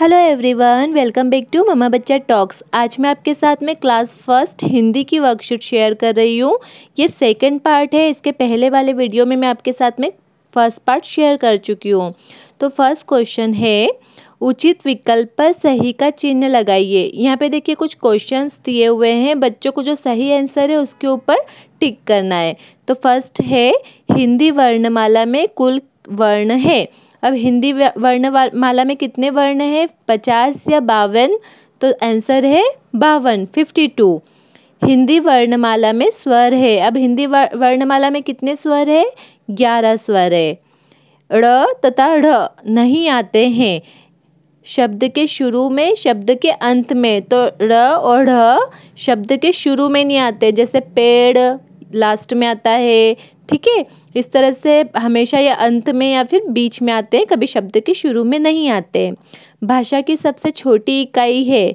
hello everyone welcome back to mama Bachcha talks आज मैं आपके साथ में क्लास फर्स्ट हिंदी की वर्कशीट शेयर कर रही हूँ ये सेकंड पार्ट है इसके पहले वाले वीडियो में मैं आपके साथ में फर्स्ट पार्ट शेयर कर चुकी हूँ तो फर्स्ट क्वेश्चन है उचित विकल्प पर सही का चिन्ह लगाइए यहाँ पे देखिए कुछ क्वेश्चंस दिए हुए हैं बच्चों को जो सही आंसर है उसके ऊपर टिक करना है तो फर्स्ट है हिंदी वर्णमाला में कुल वर्ण है अब हिंदी वर्ण माला में कितने वर्ण हैं पचास या बावन तो आंसर है बावन फिफ्टी टू हिंदी वर्णमाला में स्वर है अब हिंदी वर्णमाला में कितने स्वर है ग्यारह स्वर है ड़ तथा ढ नहीं आते हैं शब्द के शुरू में शब्द के अंत में तो ड़ और ढ शब्द के शुरू में नहीं आते जैसे पेड़ लास्ट में आता है ठीक है इस तरह से हमेशा या अंत में या फिर बीच में आते हैं कभी शब्द के शुरू में नहीं आते भाषा की सबसे छोटी इकाई है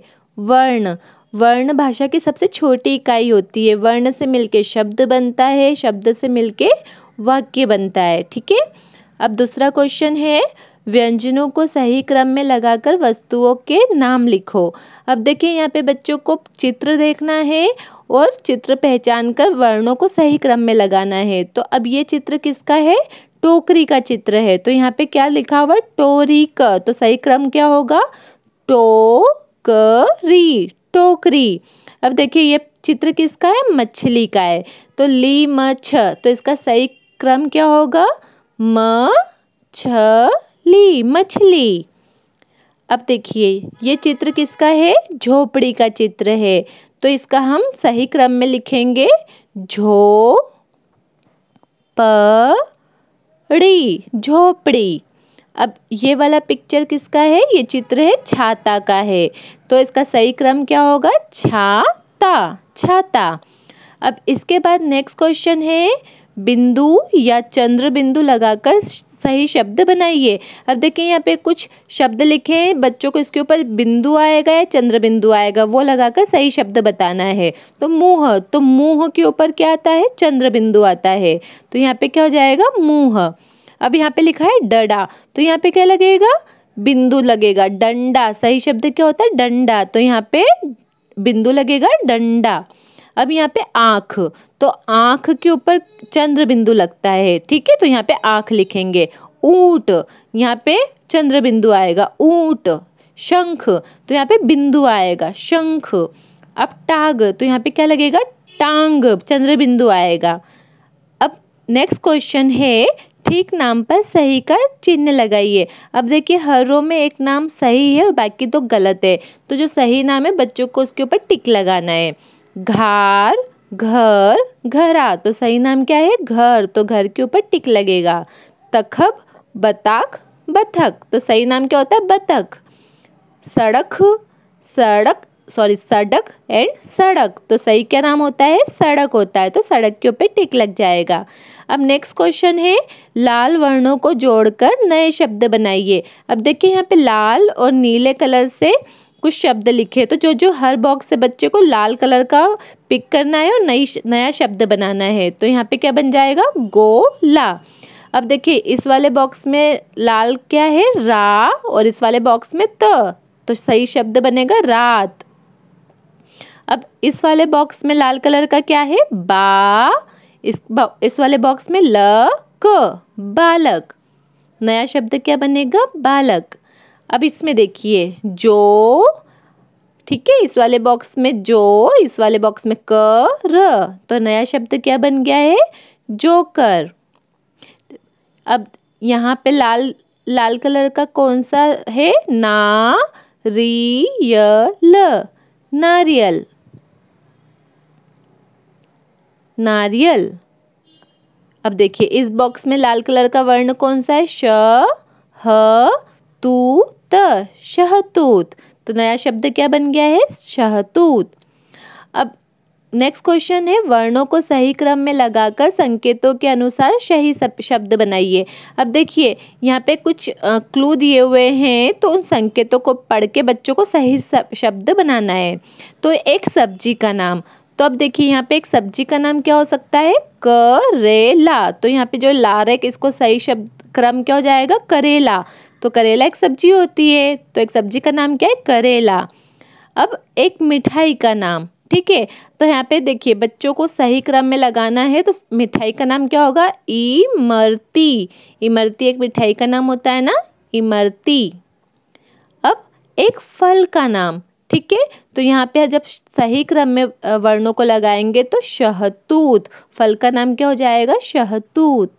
वर्ण वर्ण भाषा की सबसे छोटी इकाई होती है वर्ण से मिलके शब्द बनता है शब्द से मिलके वाक्य बनता है ठीक है अब दूसरा क्वेश्चन है व्यंजनों को सही क्रम में लगाकर वस्तुओं के नाम लिखो अब देखिए यहाँ पे बच्चों को चित्र देखना है और चित्र पहचान कर वर्णों को सही क्रम में लगाना है तो अब ये चित्र किसका है टोकरी का चित्र है तो यहाँ पे क्या लिखा हुआ टोरी क तो सही क्रम क्या होगा टो टोकरी टोकरी अब देखिए ये चित्र किसका है मछली का है तो ली म छ तो इसका सही क्रम क्या होगा म छ मछली मछली अब देखिए ये चित्र किसका है झोपड़ी का चित्र है तो इसका हम सही क्रम में लिखेंगे झो ड़ी झोपड़ी अब ये वाला पिक्चर किसका है ये चित्र है छाता का है तो इसका सही क्रम क्या होगा छाता छाता अब इसके बाद नेक्स्ट क्वेश्चन है बिंदु या चंद्र बिंदु लगाकर सही शब्द बनाइए अब देखिए यहाँ पे कुछ शब्द लिखे हैं बच्चों को इसके ऊपर बिंदु आएगा या चंद्र बिंदु आएगा वो लगाकर सही शब्द बताना है तो मुँह तो मुँह के ऊपर क्या आता है चंद्र बिंदु आता है तो यहाँ पे क्या हो जाएगा मुँह अब यहाँ पे लिखा है डडा तो यहाँ पे क्या लगेगा बिंदु लगेगा डंडा सही शब्द क्या होता है डंडा तो यहाँ पे बिंदु लगेगा डंडा अब यहाँ पे आँख तो आँख के ऊपर चंद्र बिंदु लगता है ठीक है तो यहाँ पे आँख लिखेंगे ऊट यहाँ पे चंद्र बिंदु आएगा ऊट शंख तो यहाँ पे बिंदु आएगा शंख अब टाग तो यहाँ पे क्या लगेगा टांग चंद्र बिंदु आएगा अब नेक्स्ट क्वेश्चन है ठीक नाम पर सही का चिन्ह लगाइए अब देखिए हर रो में एक नाम सही है और बाकी तो गलत है तो जो सही नाम है बच्चों को उसके ऊपर टिक लगाना है घार घर घरा तो सही नाम क्या है घर तो घर के ऊपर टिक लगेगा तखब बताख बथक तो सही नाम क्या होता है बतख सड़क सड़क सॉरी सड़क एंड सड़क तो सही क्या नाम होता है सड़क होता है तो सड़क के ऊपर टिक लग जाएगा अब नेक्स्ट क्वेश्चन है लाल वर्णों को जोड़कर नए शब्द बनाइए अब देखिए यहाँ पे लाल और नीले कलर से कुछ शब्द लिखे तो जो जो हर बॉक्स से बच्चे को लाल कलर का पिक करना है और नई नया शब्द बनाना है तो यहाँ पे क्या बन जाएगा गोला अब देखिए इस वाले बॉक्स में लाल क्या है रा और इस वाले बॉक्स में त तो सही शब्द बनेगा रात अब इस वाले बॉक्स में लाल कलर का क्या है बा इस बा, इस वाले बॉक्स में ल क बालक नया शब्द क्या बनेगा बालक अब इसमें देखिए जो ठीक है इस वाले बॉक्स में जो इस वाले बॉक्स में क र तो नया शब्द क्या बन गया है जोकर अब यहाँ पे लाल लाल कलर का कौन सा है ना री य ल नारियल नारियल अब देखिए इस बॉक्स में लाल कलर का वर्ण कौन सा है श ह तू त शहतूत तो नया शब्द क्या बन गया है शहतूत अब नेक्स्ट क्वेश्चन है वर्णों को सही क्रम में लगाकर संकेतों के अनुसार सही शब्द बनाइए अब देखिए यहाँ पे कुछ क्लू दिए हुए हैं तो उन संकेतों को पढ़ के बच्चों को सही शब्द बनाना है तो एक सब्जी का नाम तो अब देखिए यहाँ पे एक सब्जी का नाम क्या हो सकता है करेला तो यहाँ पे जो ला इसको सही शब्द क्रम क्या हो जाएगा करेला तो करेला एक सब्जी होती है तो एक सब्जी का नाम क्या है करेला अब एक मिठाई का नाम ठीक है तो यहाँ पे देखिए बच्चों को सही क्रम में लगाना है तो मिठाई का नाम क्या होगा इमरती इमरती एक मिठाई का नाम होता है ना इमरती अब एक फल का नाम ठीक है तो यहाँ पे जब सही क्रम में वर्णों को लगाएंगे तो शहतूत फल का नाम क्या हो जाएगा शहतूत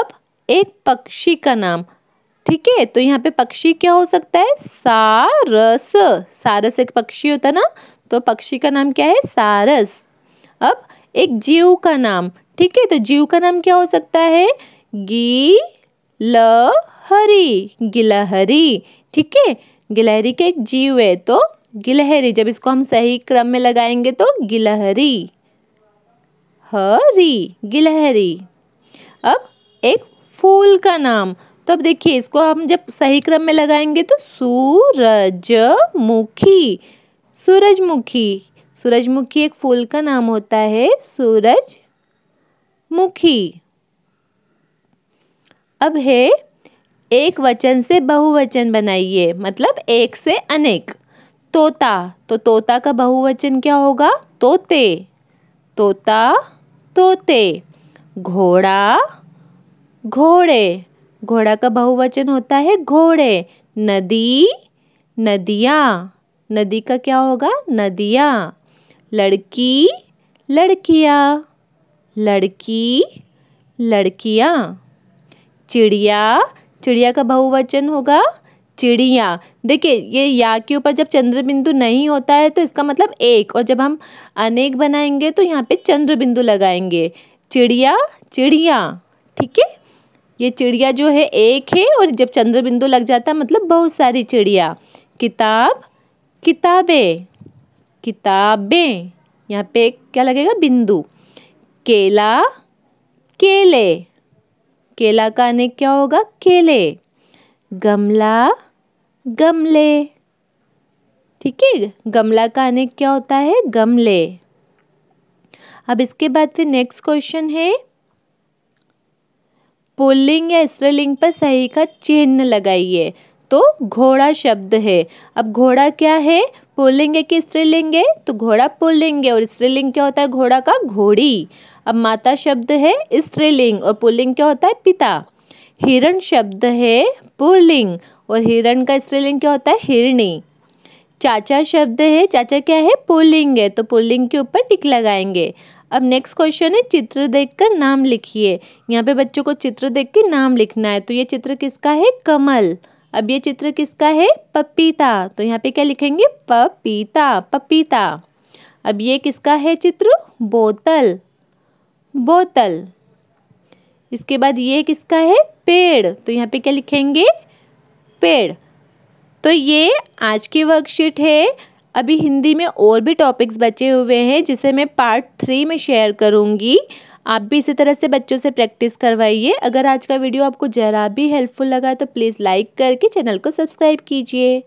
अब एक पक्षी का नाम ठीक है तो यहाँ पे पक्षी क्या हो सकता है सारस सारस एक पक्षी होता है ना तो पक्षी का नाम क्या है सारस अब एक जीव का नाम ठीक है तो जीव का नाम क्या हो सकता है गी लहरी गिलहरी ठीक है गिलहरी का एक जीव है तो गिलहरी जब इसको हम सही क्रम में लगाएंगे तो गिलहरी हरी गिलहरी अब एक फूल का नाम तो अब देखिए इसको हम जब सही क्रम में लगाएंगे तो सूरजमुखी सूरजमुखी सूरजमुखी एक फूल का नाम होता है सूरजमुखी अब है एक वचन से बहुवचन बनाइए मतलब एक से अनेक तोता तो तोता का बहुवचन क्या होगा तोते तोता तोते घोड़ा घोड़े घोड़ा का बहुवचन होता है घोड़े नदी नदियाँ नदी का क्या होगा नदियाँ लड़की लड़कियाँ लड़की लड़कियाँ चिड़िया चिड़िया का बहुवचन होगा चिड़िया देखिए ये या के ऊपर जब चंद्र बिंदु नहीं होता है तो इसका मतलब एक और जब हम अनेक बनाएंगे तो यहाँ पे चंद्र बिंदु लगाएंगे चिड़िया चिड़िया ठीक है ये चिड़िया जो है एक है और जब चंद्रबिंदु लग जाता है मतलब बहुत सारी चिड़िया किताब किताबें किताबें यहाँ पे क्या लगेगा बिंदु केला केले केला का अनेक क्या होगा केले गमला गमले ठीक है गमला का अनेक क्या होता है गमले अब इसके बाद फिर नेक्स्ट क्वेश्चन है पुल्लिंग या स्त्रीलिंग पर सही का चिन्ह लगाइए तो घोड़ा शब्द है अब घोड़ा क्या है पुल्लिंग है कि स्त्रीलिंग है तो घोड़ा पुल्लिंग है और स्त्रीलिंग क्या होता है घोड़ा का घोड़ी अब माता शब्द है स्त्रीलिंग और पुल्लिंग क्या होता है पिता हिरण शब्द है पुल्लिंग और हिरण का स्त्रीलिंग क्या होता है हिरणी चाचा शब्द है चाचा क्या है पुल्लिंग है तो पुल्लिंग के ऊपर टिक लगाएंगे अब नेक्स्ट क्वेश्चन है चित्र देखकर नाम लिखिए यहाँ पे बच्चों को चित्र देख के नाम लिखना है तो ये चित्र किसका है कमल अब ये चित्र किसका है पपीता तो यहाँ पे क्या लिखेंगे पपीता पपीता अब ये किसका है चित्र बोतल बोतल इसके बाद ये किसका है पेड़ तो यहाँ पे क्या लिखेंगे पेड़ तो ये आज की वर्कशीट है अभी हिंदी में और भी टॉपिक्स बचे हुए हैं जिसे मैं पार्ट थ्री में शेयर करूँगी आप भी इसी तरह से बच्चों से प्रैक्टिस करवाइए अगर आज का वीडियो आपको ज़रा भी हेल्पफुल लगा तो प्लीज़ लाइक करके चैनल को सब्सक्राइब कीजिए